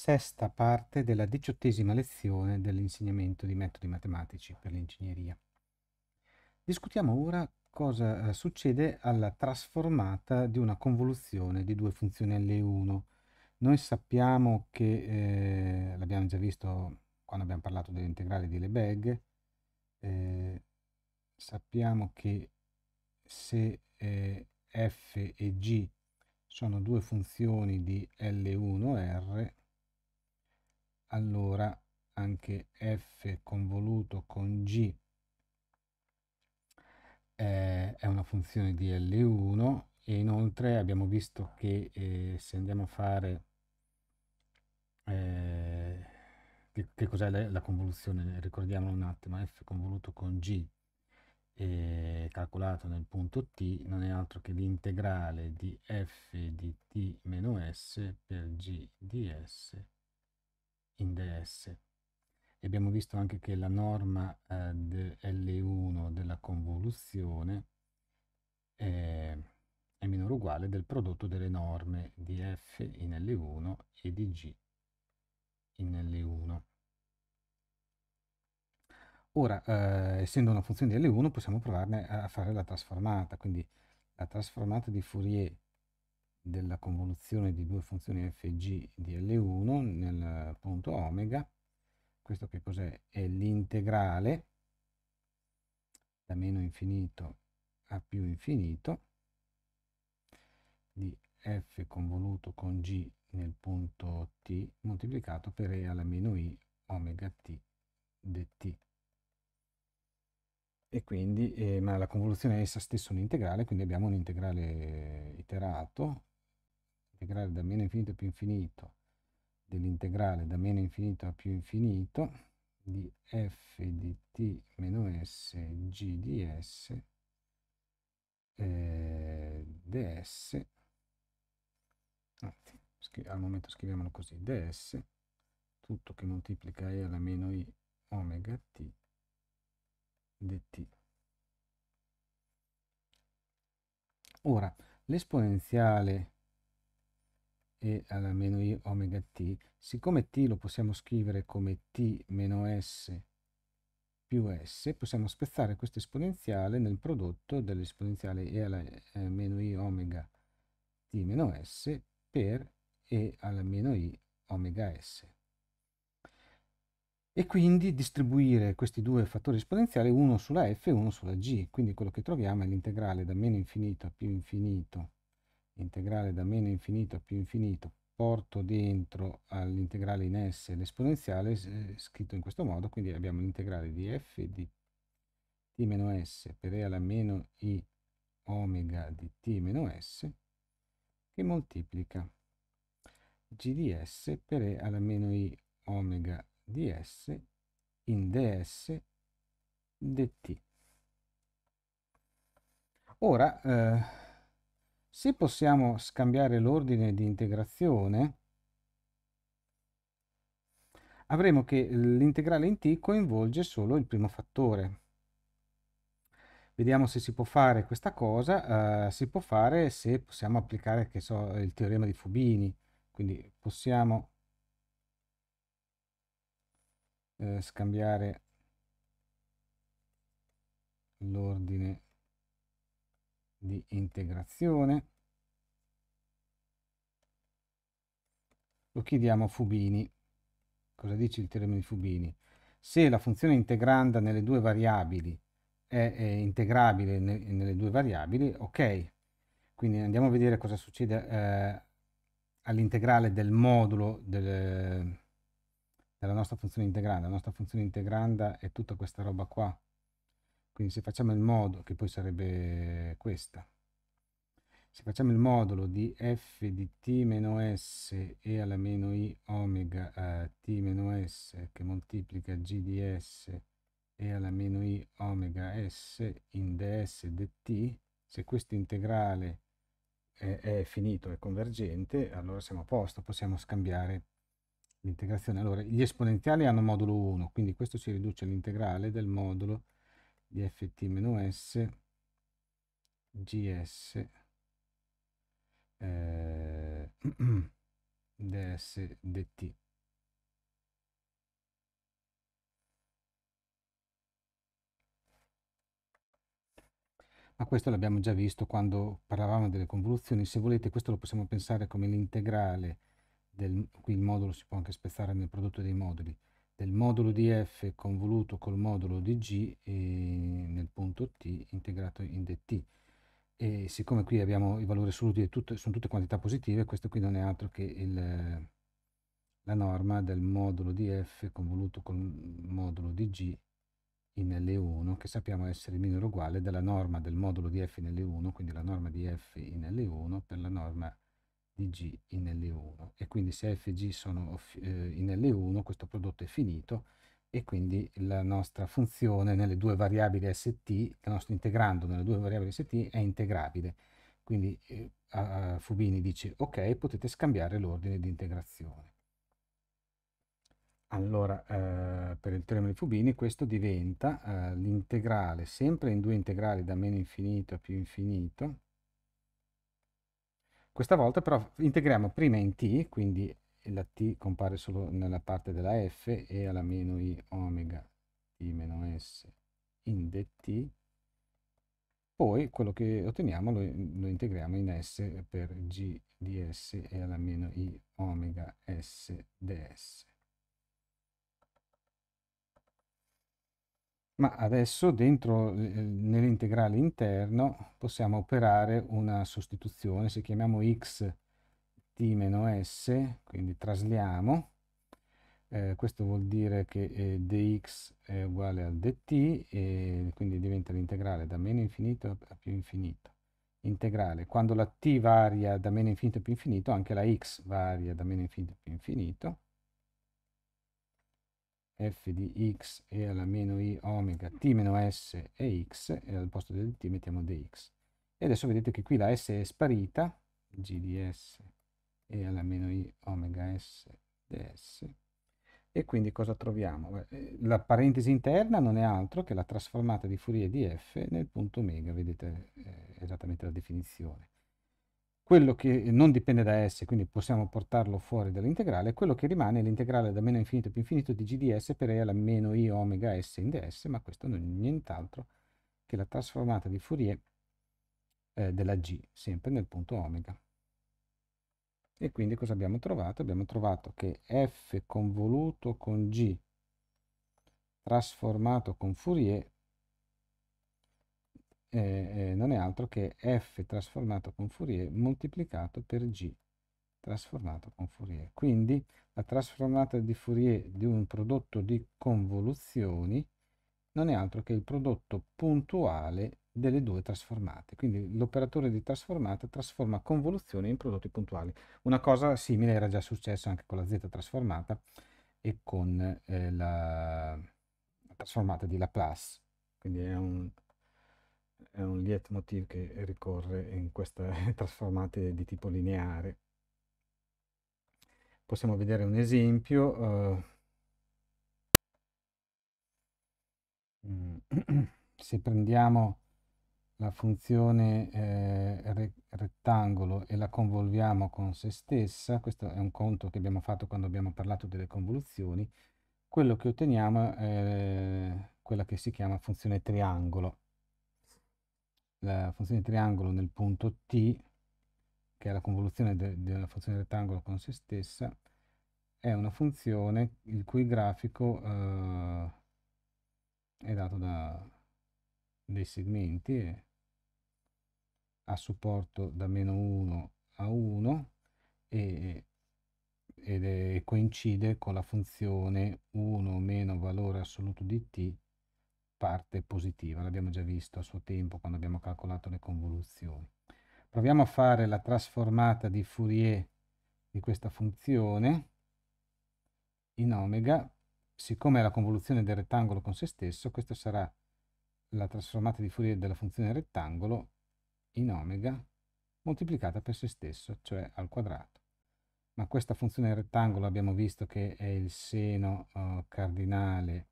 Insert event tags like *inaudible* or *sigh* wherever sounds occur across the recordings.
sesta parte della diciottesima lezione dell'insegnamento di metodi matematici per l'ingegneria. Discutiamo ora cosa eh, succede alla trasformata di una convoluzione di due funzioni L1. Noi sappiamo che, eh, l'abbiamo già visto quando abbiamo parlato dell'integrale di Lebesgue, eh, sappiamo che se eh, f e g sono due funzioni di L1R, allora anche f convoluto con g eh, è una funzione di L1 e inoltre abbiamo visto che eh, se andiamo a fare eh, che, che cos'è la, la, convoluzione ricordiamolo un attimo f convoluto con g eh, calcolato nel punto t non è altro che l'integrale di f di t meno s per g di s in DS. E abbiamo visto anche che la norma eh, de 1 della convoluzione è, è minore o uguale del prodotto delle norme di F in L1 e di G in L1. Ora, eh, essendo una funzione di L1, possiamo provarne a fare la trasformata, quindi la trasformata di Fourier della convoluzione di due funzioni f e g di L1 nel punto omega, questo che cos'è? È, l'integrale da meno infinito a più infinito di f convoluto con g nel punto t moltiplicato per e alla meno i omega t dt. E quindi, eh, ma la convoluzione è essa stessa un'integrale, quindi abbiamo un integrale iterato integrale da meno infinito a più infinito dell'integrale da meno infinito a più infinito di f di t meno s g di s eh, ds anzi, al momento scriviamolo così ds tutto che moltiplica e alla meno i omega t dt ora l'esponenziale e alla meno i omega t. Siccome t lo possiamo scrivere come t meno s più s, possiamo spezzare questa esponenziale nel prodotto dell'esponenziale e alla eh, meno i omega t meno s per e alla meno i omega s. E quindi distribuire questi due fattori esponenziali uno sulla f e uno sulla g. Quindi quello che troviamo è l'integrale da meno infinito a più infinito integrale da meno infinito a più infinito, porto dentro all'integrale in S l'esponenziale, eh, scritto in questo modo, quindi abbiamo l'integrale di f di t meno s per e alla meno i omega di t meno s, che moltiplica g di s per e alla meno i omega di s in ds dt. Ora, eh, se possiamo scambiare l'ordine di integrazione, avremo che l'integrale in t coinvolge solo il primo fattore. Vediamo se si può fare questa cosa, eh, si può fare se possiamo applicare, che so, il teorema di Fubini, quindi possiamo eh, scambiare l'ordine di di integrazione. Lo chiediamo a Fubini. Cosa dice il teorema di Fubini? Se la funzione integranda nelle due variabili è, è integrabile ne, nelle due variabili, ok. Quindi andiamo a vedere cosa succede eh, all'integrale del modulo del, della nostra funzione integranda. La nostra funzione integranda è tutta questa roba qua. Quindi se facciamo il modulo, che poi sarebbe questa, se facciamo il modulo di f di t-s e alla meno i omega eh, t-s che moltiplica g di s e alla meno i omega s in ds dt, se questo integrale è, è finito, è convergente, allora siamo a posto, possiamo scambiare l'integrazione. Allora, gli esponenziali hanno modulo 1, quindi questo si riduce all'integrale del modulo di s gs eh, *clears throat* ds dt ma questo l'abbiamo già visto quando parlavamo delle convoluzioni se volete questo lo possiamo pensare come l'integrale del qui il modulo si può anche spezzare nel prodotto dei moduli del modulo di F convoluto col modulo di G eh, nel punto T integrato in dt. E siccome qui abbiamo i valori assoluti tutte, sono tutte quantità positive, questo qui non è altro che il, la norma del modulo di F convoluto col modulo di G in L1, che sappiamo essere minore o uguale della norma del modulo di F in L1, quindi la norma di F in L1 per la norma di di G in L1 e quindi se F e G sono eh, in L1 questo prodotto è finito e quindi la nostra funzione nelle due variabili st, il nostro integrando nelle due variabili st è integrabile. Quindi eh, a, a Fubini dice ok, potete scambiare l'ordine di integrazione. Allora, eh, per il teorema di Fubini questo diventa eh, l'integrale sempre in due integrali da meno infinito a più infinito questa volta però integriamo prima in t, quindi la t compare solo nella parte della f e alla meno i omega t meno s in dt, poi quello che otteniamo lo, lo integriamo in s per g di s e alla meno i omega s ds. ma adesso dentro eh, nell'integrale interno possiamo operare una sostituzione, se chiamiamo x t meno s, quindi trasliamo, eh, questo vuol dire che eh, dx è uguale a dt e quindi diventa l'integrale da meno infinito a più infinito integrale quando la t varia da meno infinito a più infinito anche la x varia da meno infinito a più infinito f di x e alla meno i omega t meno s e x e al posto del t mettiamo dx. E adesso vedete che qui la s è sparita, g di s e alla meno i omega s ds. E quindi cosa troviamo? Eh, la parentesi interna non è altro che la trasformata di Fourier di f nel punto omega, vedete eh, esattamente la definizione quello che non dipende da S, quindi possiamo portarlo fuori dall'integrale, quello che rimane è l'integrale da meno infinito più infinito di g di S per E alla meno I omega S in ds, ma questo non è nient'altro che la trasformata di Fourier eh, della g, sempre nel punto omega. E quindi cosa abbiamo trovato? Abbiamo trovato che f convoluto con g trasformato con Fourier eh, non è altro che F trasformato con Fourier moltiplicato per G trasformato con Fourier. Quindi la trasformata di Fourier di un prodotto di convoluzioni non è altro che il prodotto puntuale delle due trasformate. Quindi l'operatore di trasformata trasforma convoluzioni in prodotti puntuali. Una cosa simile era già successa anche con la z trasformata e con eh, la trasformata di Laplace. Quindi è un è un lieto motivo che ricorre in queste *laughs* trasformate di tipo lineare. Possiamo vedere un esempio. Eh, mm, *clears throat* se prendiamo la funzione eh, re rettangolo e la convolviamo con se stessa, questo è un conto che abbiamo fatto quando abbiamo parlato delle convoluzioni, quello che otteniamo è eh, quella che si chiama funzione triangolo la funzione di triangolo nel punto T, che è la convoluzione de della funzione di rettangolo con se stessa, è una funzione il cui grafico eh, è dato da dei segmenti e ha supporto da meno 1 a 1 e, ed è, coincide con la funzione 1 meno valore assoluto di t parte positiva, l'abbiamo già visto a suo tempo quando abbiamo calcolato le convoluzioni. Proviamo a fare la trasformata di Fourier di questa funzione in omega, siccome è la convoluzione del rettangolo con se stesso, questa sarà la trasformata di Fourier della funzione rettangolo in omega moltiplicata per se stesso, cioè al quadrato. Ma questa funzione rettangolo abbiamo visto che è il seno uh, cardinale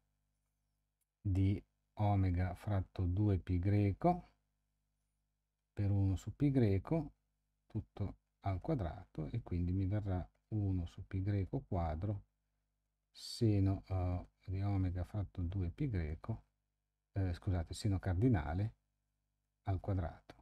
di omega fratto 2 pi greco per 1 su pi greco tutto al quadrato e quindi mi verrà 1 su pi greco quadro seno uh, di omega fratto 2π eh, scusate seno cardinale al quadrato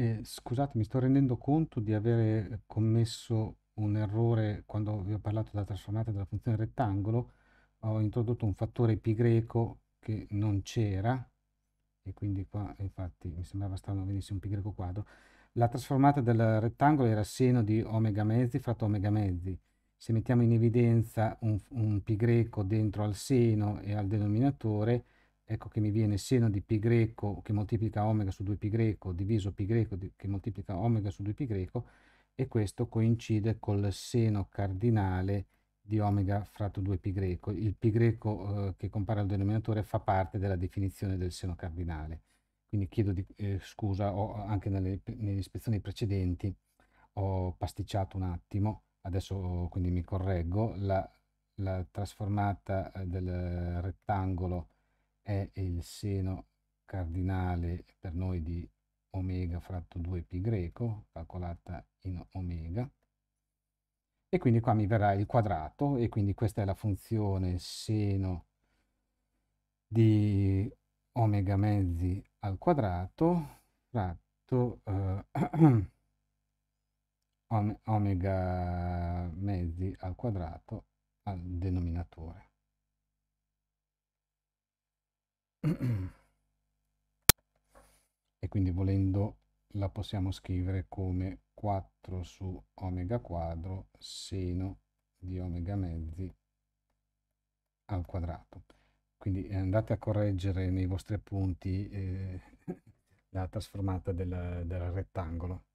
Eh, scusate, mi sto rendendo conto di avere commesso un errore quando vi ho parlato della trasformata della funzione rettangolo, ho introdotto un fattore pi greco che non c'era, e quindi qua infatti mi sembrava strano venisse un pi greco quadro, la trasformata del rettangolo era seno di omega mezzi fratto omega mezzi, se mettiamo in evidenza un, un pi greco dentro al seno e al denominatore, ecco che mi viene seno di pi greco che moltiplica omega su 2 pi greco diviso pi greco che moltiplica omega su 2 pi greco e questo coincide col seno cardinale di omega fratto 2 π greco. Il π greco eh, che compare al denominatore fa parte della definizione del seno cardinale. Quindi chiedo di, eh, scusa, ho, anche nelle, nelle, ispezioni precedenti ho pasticciato un attimo, adesso quindi mi correggo, la, la trasformata eh, del rettangolo è il seno cardinale per noi di omega fratto 2π greco, calcolata in omega, e quindi qua mi verrà il quadrato, e quindi questa è la funzione seno di omega mezzi al quadrato fratto eh, *clears throat* omega mezzi al quadrato al denominatore. *clears throat* quindi volendo la possiamo scrivere come 4 su omega quadro seno di omega mezzi al quadrato. Quindi eh, andate a correggere nei vostri appunti eh, *laughs* la trasformata del, del rettangolo.